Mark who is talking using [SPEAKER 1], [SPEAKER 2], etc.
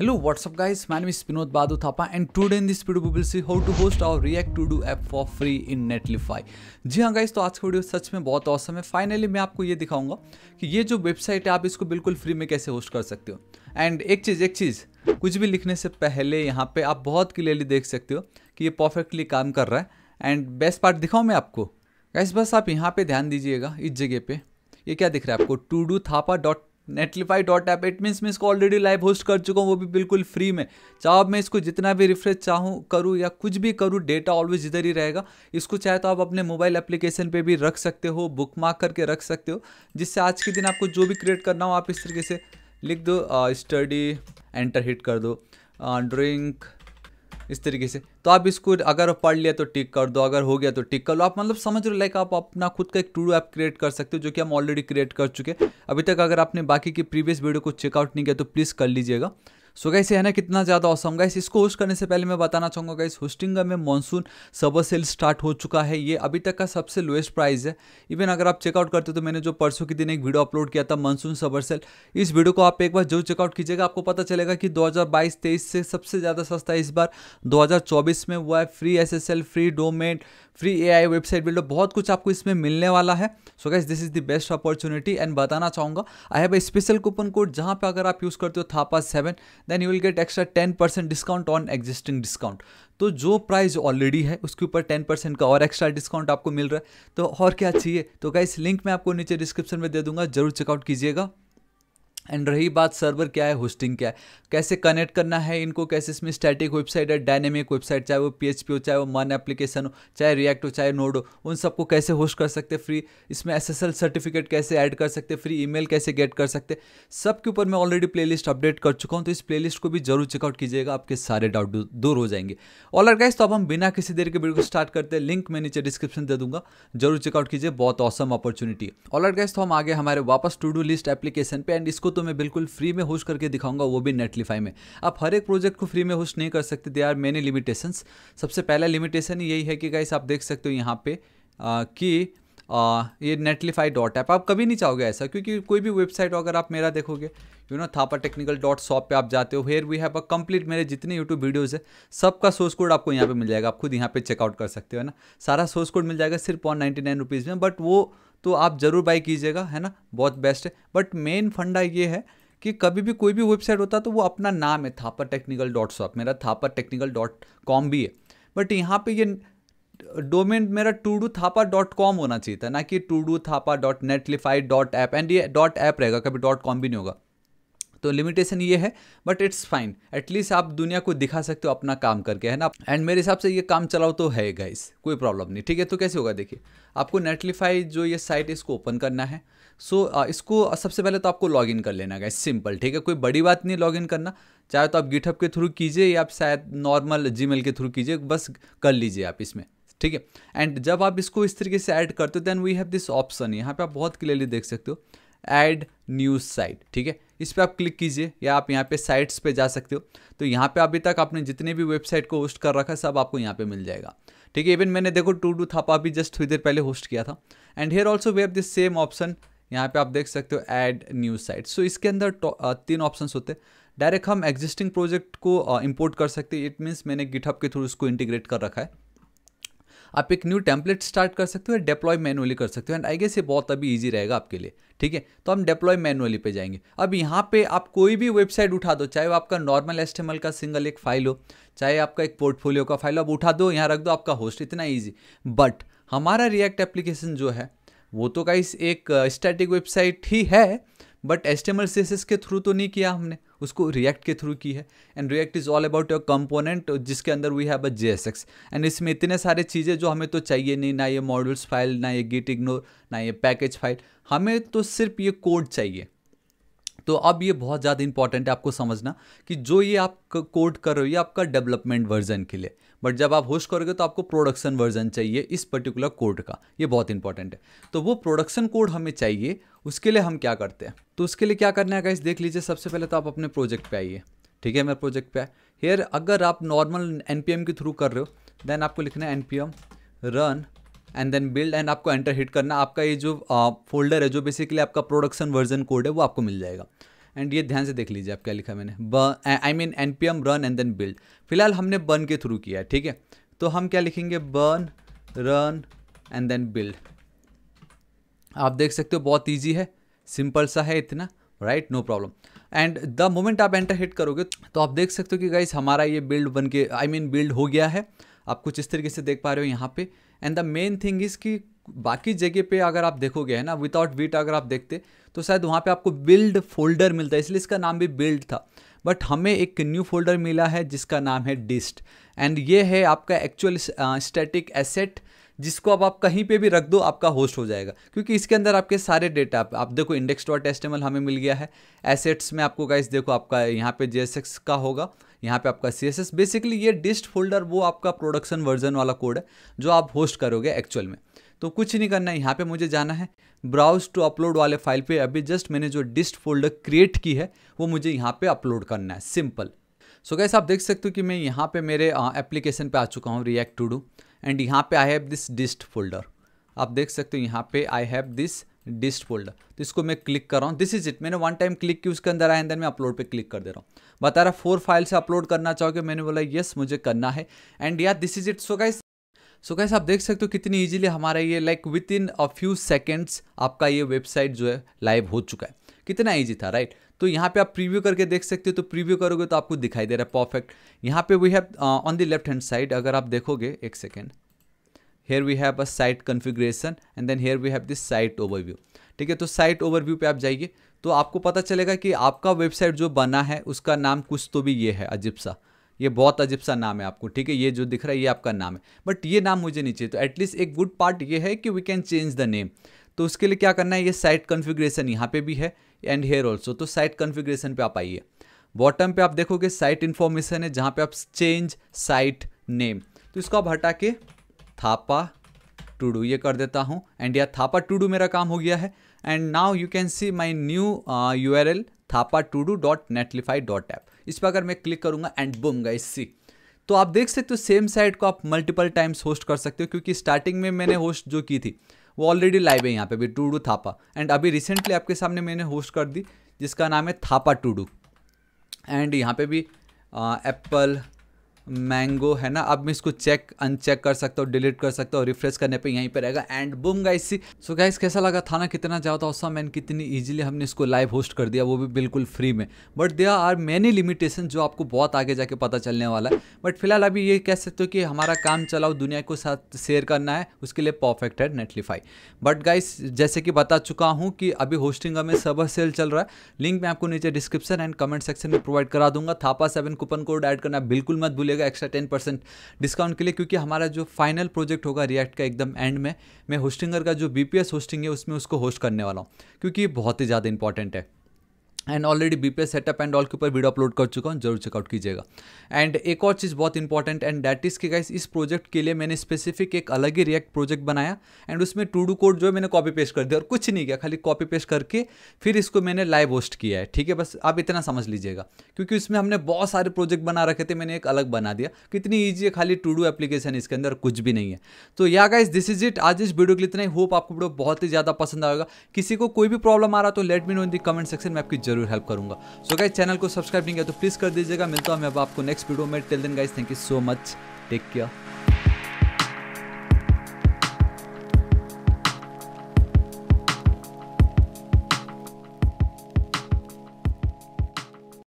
[SPEAKER 1] hello what's up guys मैं My Vinod Badu Thapa and today in this video this video see how to host our React to do app for free in free जी हाँ guys तो आज का video सच में बहुत awesome है फाइनली मैं आपको ये दिखाऊंगा कि ये जो वेबसाइट है आप इसको बिल्कुल फ्री में कैसे होस्ट कर सकते हो एंड एक चीज़ एक चीज़ कुछ भी लिखने से पहले यहाँ पर आप बहुत क्लियरली देख सकते हो कि ये परफेक्टली काम कर रहा है एंड बेस्ट पार्ट दिखाऊँ मैं आपको गाइस बस आप यहाँ पर ध्यान दीजिएगा इस जगह पर ये क्या दिख रहा है आपको to do Thapa dot Netlify dot app it means मैं इसको ऑलरेडी लाइव होस्ट कर चुका हूँ वो भी बिल्कुल फ्री में चाहे मैं इसको जितना भी रिफ्रेश चाहूँ करूँ या कुछ भी करूँ डेटा ऑलवेज इधर ही रहेगा इसको चाहे तो आप अपने मोबाइल एप्लीकेशन पे भी रख सकते हो बुक मार्क करके रख सकते हो जिससे आज के दिन आपको जो भी क्रिएट करना हो आप इस तरीके से लिख दो स्टडी एंटर हिट कर दो ड्रिंक इस तरीके से तो आप इसको अगर पढ़ लिया तो टिक कर दो अगर हो गया तो टिक कर लो आप मतलब समझ रहे हो लाइक आप अपना खुद का एक टू ऐप क्रिएट कर सकते हो जो कि हम ऑलरेडी क्रिएट कर चुके अभी तक अगर आपने बाकी के प्रीवियस वीडियो को चेकआउट नहीं किया तो प्लीज़ कर लीजिएगा सो गाइस ये है ना कितना ज़्यादा औसम गाइस इसको होस्ट करने से पहले मैं बताना चाहूँगा गाइस होस्टिंग में मानसून सबर सेल स्टार्ट हो चुका है ये अभी तक का सबसे लोएस्ट प्राइस है इवन अगर आप चेकआउट करते हो तो मैंने जो परसों के दिन एक वीडियो अपलोड किया था मानसून सबर सेल इस वीडियो को आप एक बार जो चेकआउट कीजिएगा आपको पता चलेगा कि दो हज़ार से सबसे ज़्यादा सस्ता इस बार दो में हुआ है free S free domain free A I website builder बहुत कुछ आपको इसमें मिलने वाला है so guys this is the best opportunity and बताना चाहूँगा I have a special coupon code जहाँ पे अगर आप यूज़ करते हो Thapa seven then you will get extra ten percent discount on existing discount तो जो प्राइस ऑलरेडी है उसके ऊपर टेन परसेंट का और एक्स्ट्रा डिस्काउंट आपको मिल रहा है तो और क्या चाहिए तो गैस लिंक मैं आपको नीचे डिस्क्रिप्शन में दे दूंगा जरूर चेकआउट कीजिएगा एंड रही बात सर्वर क्या है होस्टिंग क्या है कैसे कनेक्ट करना है इनको कैसे इसमें स्टैटिक वेबसाइट है डायनेमिक वेबसाइट चाहे वो पी हो चाहे वो मन एप्लीकेशन हो चाहे रिएक्ट हो चाहे नोड हो उन सबको कैसे होस्ट कर सकते फ्री इसमें एस सर्टिफिकेट कैसे ऐड कर सकते फ्री ईमेल कैसे गेट कर सकते सब के ऊपर मैं ऑलरेडी प्ले अपडेट कर चुका हूँ तो इस प्ले को भी जरूर चेकआउट कीजिएगा आपके सारे डाउट दूर हो जाएंगे ऑल गाइस तो अब हम बिना किसी देर के वीडियो को स्टार्ट करते हैं लिंक मैं नीचे डिस्क्रिप्शन दे दूंगा जरूर चेकआउट कीजिए बहुत औसम अपॉर्चुनिटी है आर गाइस तो हम आगे हमारे वापस टू डू लिस्ट एप्लीकेशन पे एंड इसको तो तो मैं बिल्कुल फ्री में होस्ट करके दिखाऊंगा वो भी नेटलीफाई में आप हर एक प्रोजेक्ट को फ्री में होस्ट नहीं कर सकते दे आर मेनी लिमिटेशन सबसे पहला लिमिटेशन यही है कि गाइस आप देख सकते हो यहाँ पे आ, कि आ, ये नेटलीफाई डॉट ऐप आप कभी नहीं चाहोगे ऐसा क्योंकि कोई भी वेबसाइट अगर आप मेरा देखोगे you know Thapa technical dot shop पर आप जाते हो here we have a complete मेरे जितने यूट्यूब वीडियोज़ है सबका सोर्स कोड आपको यहाँ पे मिल जाएगा आप खुद यहाँ पे चेकआउट कर सकते हो ना सारा सोर्स कोड मिल जाएगा सिर्फ वन नाइन्टी नाइन रुपीज़ में बट वो तो आप ज़रूर बाई कीजिएगा है ना बहुत बेस्ट है बट मेन फंडा ये है कि कभी भी कोई भी वेबसाइट होता तो वो अपना नाम है थापर टेक्निकल डॉट शॉप मेरा थापर टेक्निकल डॉट कॉम भी है बट यहाँ पे ये डोमेन मेरा टूडू थापा डॉट कॉम होना चाहिए था ना कि to do Thapa dot Netlify dot app and ये डॉट ऐप रहेगा कभी डॉट कॉम भी नहीं होगा तो लिमिटेशन ये है बट इट्स फाइन एटलीस्ट आप दुनिया को दिखा सकते हो अपना काम करके है ना एंड मेरे हिसाब से ये काम चलाओ तो है गाइस कोई प्रॉब्लम नहीं ठीक है तो कैसे होगा देखिए आपको नेटलीफाई जो ये साइट इसको ओपन करना है सो so, इसको सबसे पहले तो आपको लॉगिन कर लेना गाइस सिंपल ठीक है कोई बड़ी बात नहीं लॉगिन करना चाहे तो आप गिटअप के थ्रू कीजिए या आप शायद नॉर्मल जी के थ्रू कीजिए बस कर लीजिए आप इसमें ठीक है एंड जब आप इसको इस तरीके से ऐड करते हो then we have this option यहाँ पे आप बहुत क्लियरली देख सकते हो एड न्यूज़ साइट ठीक है इस पर आप क्लिक कीजिए या आप यहाँ पे साइट्स पे जा सकते हो तो यहाँ पे अभी तक आपने जितने भी वेबसाइट को होस्ट कर रखा है सब आपको यहाँ पे मिल जाएगा ठीक है इवन मैंने देखो टू डू थापा भी जस्ट थोड़ी देर पहले होस्ट किया था and here also we have this same option यहाँ पे आप देख सकते हो ऐड न्यूज साइट सो इसके अंदर तीन ऑप्शन होते हैं डायरेक्ट हम एग्जिस्टिंग प्रोजेक्ट को इम्पोर्ट कर सकते हैं इट मीन्स मैंने गिटअप के थ्रू इसको इंटीग्रेट कर रखा है आप एक न्यू टेम्पलेट स्टार्ट कर सकते हो डिप्लॉय मैनुअली कर सकते हो एंड आई गेस ये बहुत अभी ईजी रहेगा आपके लिए ठीक है तो हम डिप्लॉय मैनुअली पे जाएंगे अब यहाँ पे आप कोई भी वेबसाइट उठा दो चाहे वो आपका नॉर्मल एस्टेमल का सिंगल एक फाइल हो चाहे आपका एक पोर्टफोलियो का फाइल हो आप उठा दो यहाँ रख दो आपका होस्ट इतना ईजी बट हमारा रिएक्ट एप्लीकेशन जो है वो तो का एक स्टैटिक uh, वेबसाइट ही है बट एस टी के थ्रू तो नहीं किया हमने उसको रिएक्ट के थ्रू की है and React is all about your component जिसके अंदर we have a J S X and इसमें इतने सारे चीज़ें जो हमें तो चाहिए नहीं ना ये मॉडल्स फाइल ना ये गिट इग्नोर ना ये पैकेज फाइल हमें तो सिर्फ ये कोड चाहिए तो अब ये बहुत ज़्यादा इंपॉर्टेंट है आपको समझना कि जो ये आप कोड कर रहे हो ये आपका डेवलपमेंट वर्जन के लिए बट जब आप होस्ट करोगे तो आपको प्रोडक्शन वर्जन चाहिए इस पर्टिकुलर कोड का ये बहुत इंपॉर्टेंट है तो वो प्रोडक्शन कोड हमें चाहिए उसके लिए हम क्या करते हैं तो उसके लिए क्या करना है गाइस देख लीजिए सबसे पहले तो आप अपने प्रोजेक्ट पे आइए ठीक है मेरे प्रोजेक्ट पे हेयर अगर आप नॉर्मल एन के थ्रू कर रहे हो देन आपको लिखना है N run and then build and आपको एंटर हिट करना आपका ये जो फोल्डर है जो बेसिकली आपका प्रोडक्शन वर्जन कोड है वो आपको मिल जाएगा एंड ये ध्यान से देख लीजिए आप क्या लिखा मैंने I mean N P M run and then build फिलहाल हमने बर्न के थ्रू किया है ठीक है तो हम क्या लिखेंगे yarn run and then build आप देख सकते हो बहुत ईजी है सिंपल सा है इतना right no problem and the moment आप एंटर हिट करोगे तो आप देख सकते हो कि गाइज हमारा ये बिल्ड बन के आई मीन बिल्ड हो गया है आप कुछ इस तरीके से देख पा रहे हो यहाँ पे and the main thing is कि बाकी जगह पे अगर आप देखोगे है ना विदाउट वीट अगर आप देखते तो शायद वहाँ पे आपको बिल्ड फोल्डर मिलता है इसलिए इसका नाम भी बिल्ड था बट हमें एक न्यू फोल्डर मिला है जिसका नाम है डिस्ट एंड ये है आपका एक्चुअल स्टैटिक एसेट जिसको अब आप कहीं पे भी रख दो आपका होस्ट हो जाएगा क्योंकि इसके अंदर आपके सारे डेटा आप, आप देखो इंडेक्स डॉट एस्टेमल हमें मिल गया है एसेट्स में आपको गाइस देखो आपका यहाँ पे जे का होगा यहाँ पे आपका सी बेसिकली ये डिस्ट फोल्डर वो आपका प्रोडक्शन वर्जन वाला कोड है जो आप होस्ट करोगे एक्चुअल में तो कुछ नहीं करना है यहाँ पे मुझे जाना है ब्राउज टू अपलोड वाले फाइल पे अभी जस्ट मैंने जो डिस्ट फोल्डर क्रिएट की है वो मुझे यहाँ पे अपलोड करना है सिंपल सो कैसे आप देख सकते हो कि मैं यहाँ पे मेरे एप्लीकेशन पे आ चुका हूँ रिएक्ट टू डू एंड यहाँ पे I have this dist folder आप देख सकते हो यहाँ पे I have this dist folder तो इसको मैं क्लिक कर रहा हूँ दिस इज इट मैंने वन टाइम क्लिक की उसके अंदर आया एंड देन मैं अपलोड पे क्लिक कर दे रहा हूँ बता रहा फोर फाइल से अपलोड करना चाहोगे मैंने बोला येस मुझे करना है एंड या this is it so guys so guys आप देख सकते हो कितनी इजीली हमारा ये like within a few seconds आपका ये वेबसाइट जो है लाइव हो चुका है कितना ईजी था राइट तो यहाँ पे आप प्रीव्यू करके देख सकते हो तो प्रीव्यू करोगे तो आपको दिखाई दे रहा है परफेक्ट यहाँ पे we have on the left hand side अगर आप देखोगे एक second here we have a site configuration and then here we have this site overview ठीक है तो साइट ओवरव्यू पे आप जाइए तो आपको पता चलेगा कि आपका वेबसाइट जो बना है उसका नाम कुछ तो भी ये है अजीब सा ये बहुत अजीब सा नाम है आपको ठीक है ये जो दिख रहा है ये आपका नाम है बट ये नाम मुझे नहीं चाहिए तो एटलीस्ट एक गुड पार्ट ये है कि we can change the name तो उसके लिए क्या करना है ये साइट कन्फिग्रेशन यहाँ पे भी है एंड हेयर ऑल्सो तो साइट कन्फिग्रेशन पे आप आइए बॉटम पे आप देखोगे साइट इन्फॉर्मेशन है जहाँ पे आप चेंज साइट नेम तो इसको आप हटा के थापा टू डू ये कर देता हूँ एंड या थापा टू डू मेरा काम हो गया है and now you can see my new U R L Thapa to do dot Netlify dot app इस पर अगर मैं क्लिक करूँगा एंड बुम गाइस सी तो आप देख सकते हो सेम साइट को आप मल्टीपल टाइम्स होस्ट कर सकते हो क्योंकि स्टार्टिंग में मैंने होस्ट जो की थी वो ऑलरेडी लाइव है यहाँ पे भी टू डू थापा एंड अभी रिसेंटली आपके सामने मैंने होस्ट कर दी जिसका नाम है थापा टू डू एंड यहाँ पे भी एप्पल uh, मैंगो है ना अब मैं इसको चेक अनचेक कर सकता हूँ डिलीट कर सकता हूँ रिफ्रेश करने पे यहीं पे रहेगा एंड बुम गाइस सो गाइस कैसा लगा था ना कितना ज़्यादा औसम एंड कितनी इजीली हमने इसको लाइव होस्ट कर दिया वो भी बिल्कुल फ्री में but there are many limitation जो आपको बहुत आगे जाके पता चलने वाला है बट फिलहाल अभी ये कह सकते हो कि हमारा काम चलाओ दुनिया को साथ शेयर करना है उसके लिए परफेक्ट है नेटलीफाई बट गाइस जैसे कि बता चुका हूँ कि अभी होस्टिंग में सब सेल चल रहा है लिंक मैं आपको नीचे डिस्क्रिप्शन एंड कमेंट सेक्शन में प्रोवाइड करा दूंगा Thapa seven coupon code add करना बिल्कुल मत भूलेगा मिलेगा एक्स्ट्रा टेन परसेंट डिस्काउंट के लिए क्योंकि हमारा जो फाइनल प्रोजेक्ट होगा रिएक्ट का एकदम एंड में मैं होस्टिंगर का जो बी होस्टिंग है उसमें उसको होस्ट करने वाला हूँ क्योंकि ये बहुत ही ज़्यादा इंपॉर्टेंट है and already B P setup and all के ऊपर वीडियो अपलोड कर चुका हूँ जरूर चेकआउट कीजिएगा एंड एक और चीज़ बहुत इंपॉर्टेंट एंड दैट इज़ कि गाइस इस प्रोजेक्ट के लिए मैंने स्पेसिफिक एक अलग ही रिएक्ट प्रोजेक्ट बनाया एंड उसमें टू डू कोड जो है मैंने कॉपी पेस्ट कर दिया और कुछ नहीं किया खाली कॉपी पेस्ट करके फिर इसको मैंने लाइव होस्ट किया है ठीक है बस आप इतना समझ लीजिएगा क्योंकि उसमें हमने बहुत सारे प्रोजेक्ट बना रखे थे मैंने एक अलग बना दिया कितनी ईजी है खाली टू डू एप्लीकेशन इसके अंदर कुछ भी नहीं है तो yeah guys this is it आज इस वीडियो के लिए इतना ही होप आपको वीडियो बहुत ही ज़्यादा पसंद आएगा किसी को कोई भी प्रॉब्लम आ रहा तो let me know in the comment section में आपकी जरूर जरूर हेल्प करूंगा सो गाइज चैनल को सब्सक्राइब नहीं किया तो प्लीज़ कर दीजिएगा मिलता हूँ मैं अब आपको नेक्स्ट वीडियो में till then guys thank you so much take care